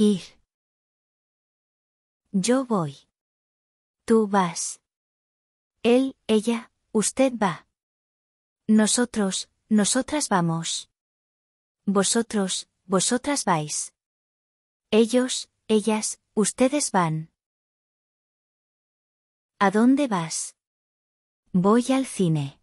Ir. Yo voy. Tú vas. Él, ella, usted va. Nosotros, nosotras vamos. Vosotros, vosotras vais. Ellos, ellas, ustedes van. ¿A dónde vas? Voy al cine.